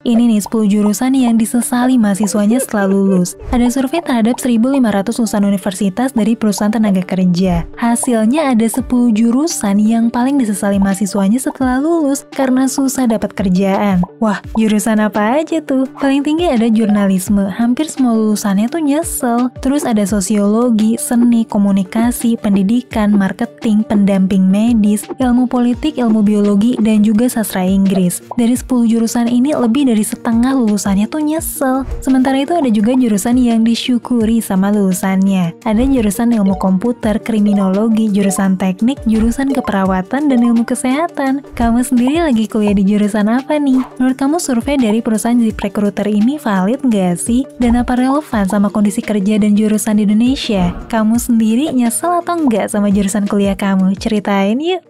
Ini nih 10 jurusan yang disesali mahasiswanya setelah lulus. Ada survei terhadap 1.500 lulusan universitas dari perusahaan tenaga kerja. Hasilnya ada 10 jurusan yang paling disesali mahasiswanya setelah lulus karena susah dapat kerjaan. Wah, jurusan apa aja tuh? Paling tinggi ada jurnalisme, hampir semua lulusannya tuh nyesel. Terus ada sosiologi, seni, komunikasi, pendidikan, marketing, pendamping medis, ilmu politik, ilmu biologi, dan juga sastra Inggris. Dari 10 jurusan ini lebih dari setengah lulusannya tuh nyesel. Sementara itu ada juga jurusan yang disyukuri sama lulusannya. Ada jurusan ilmu komputer, kriminologi, jurusan teknik, jurusan keperawatan, dan ilmu kesehatan. Kamu sendiri lagi kuliah di jurusan apa nih? Menurut kamu survei dari perusahaan Zip Recruiter ini valid nggak sih? Dan apa relevan sama kondisi kerja dan jurusan di Indonesia? Kamu sendiri nyesel atau nggak sama jurusan kuliah kamu? Ceritain yuk!